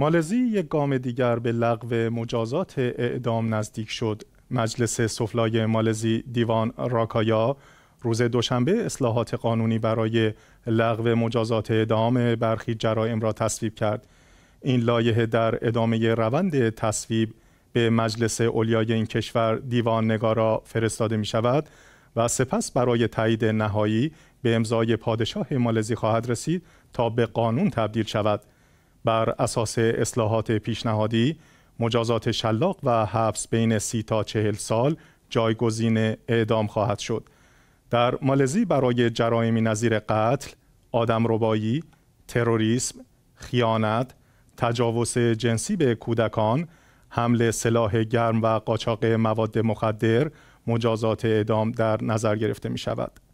مالزی یک گام دیگر به لغو مجازات اعدام نزدیک شد. مجلس سفلای مالزی دیوان راکایا روز دوشنبه اصلاحات قانونی برای لغو مجازات اعدام برخی جرائم را تصویب کرد. این لایحه در ادامه روند تصویب به مجلس اولیای این کشور دیوان نگارا فرستاده می شود و سپس برای تایید نهایی به امضای پادشاه مالزی خواهد رسید تا به قانون تبدیل شود. بر اساس اصلاحات پیشنهادی مجازات شلاق و حبس بین سی تا چهل سال جایگزین اعدام خواهد شد. در مالزی برای جرایم نظیر قتل، ربایی، تروریسم، خیانت، تجاوز جنسی به کودکان، حمل سلاح گرم و قاچاق مواد مخدر مجازات اعدام در نظر گرفته می شود.